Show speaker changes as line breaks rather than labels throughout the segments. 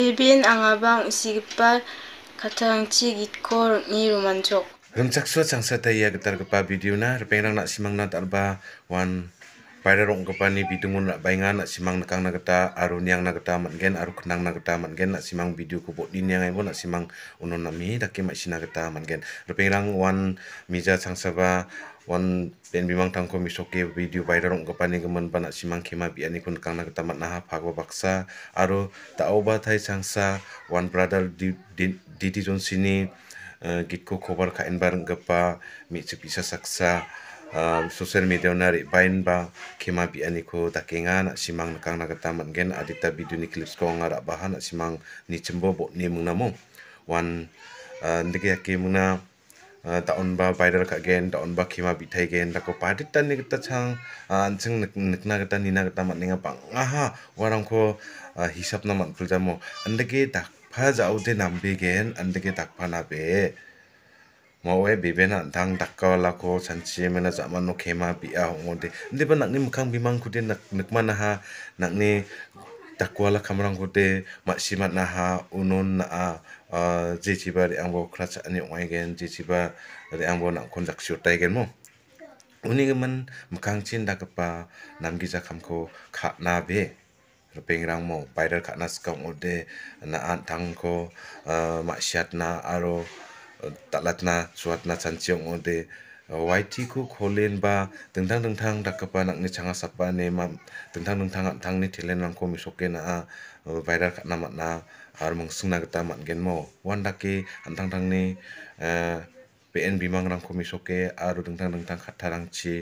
Ibin ang abang sigipal katang cigit kor ni rumancok.
Rumcak suat sang sata ia getar kepa video na. Rupanya nak simang nat alba one pada rong kepani bidung nak bayang nak simang nakang nak kita arun yang nak kita mat gen aru kenang nak kita mat gen nak simang video kubu din yang ibu nak simang unun nami tak kira macam nak kita mat gen. Rupanya orang wan mija sang saba one dan bimang tangko misoke video pada rong kepani keman panak simang kima biar ni pun kang nak kata mat nah pak bapaksa aru tak oba thay sang sa wan brother di di di sini. Uh, git ko cover ka environment gapa mi cipisa saksa Um, social media na bain ba kima bi ani ko takinga nak simang nakang nagtaman gen adita video ni clips ko nga bahan nak simang ni cimbo bo ni mong namo wan uh, ndike yaki mong na uh, taon ba viral ka gen taon ba kima bi tay gen tako padita ni kita chang ancheng uh, nak kita ni nagtaman ni nga aha orang ko hisap naman kuljamo ndike tak Pada awal dia gen, anda ke tak panah mawe bibena dang dakka lako sanchi mena zaman no khema pia hongonte ndi pa nakni mukhang bimang khute nak nakmana ha nakni dakwa la khamrang khute masima na ha chỉ na a je chiba re angbo khlach ani ngoài gen chỉ chỉ để anh re angbo na khon jak shotai gen mo uni man mukhang chin dakpa namgi ja khamko kha na be pengrang mo paidar kha na skam ode na an thang ko ma na aro t a l a t n a suatna chanchiong ode YT ku kholen ba tengtang tengtang dakapa nakni changa sapa ne ma tengtang tengtang tang ni thilen r a n g ko mi sokke na a viral k a t n a matna ar mungsung na gata mat gen mo wan dake antang tang ni PN bimang r a n g ko mi sokke ar u tengtang tengtang khatarang chi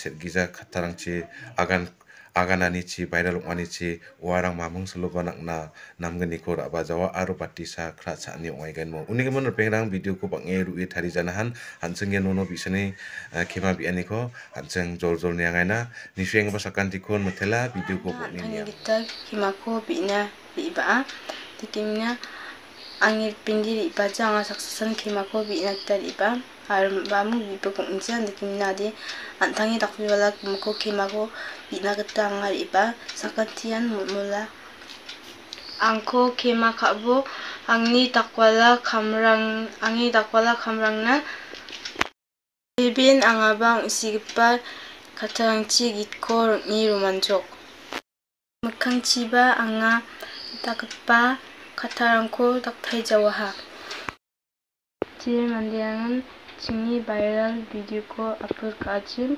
set giza khatarang chi agan আগানানিছি viral ওয়ানিছি ওয়ারাং মামং সলো গনাক না নামগনি কো রাবা যাওয়া আরো পাটি সা খরা ছানি ওয়াইগান মো উনি গমন পেংরাং ভিডিও কো বংয়ে রুই থারি জানা হান হানচং গে নোনো বিছনি খেমা বিয়ানি কো হানচং জোর জোর নিয়া গাই না নিশু এং বা সাকান্তি কো মথেলা ভিডিও কো বংনি নিয়া
খেমা কো বিনা বিবা তিকিমনা angir pindir iba jang asak sasan kima ko bi natar iba ar bamu bi pokong insian de kimna de antangi tak bi wala kumko kima ko bi nagata angar iba sakatian mula angko kima kabo angni takwala kamrang angni takwala kamrang na ibin angabang isigpa katang ci gitko ni rumanjok mekang ciba anga takpa 가타랑콜 닥터의 자화학 지금 만드는 진이 바이럴 비디오코 앞으로까지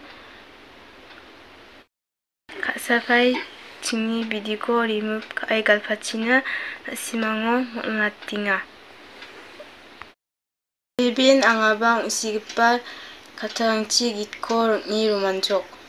가사파이 진이 비디오코 리무카이 갈파치나 시망오 몰라띵아 빌빈 앙아방 시급발 가타랑치 깃코 롱이 로만족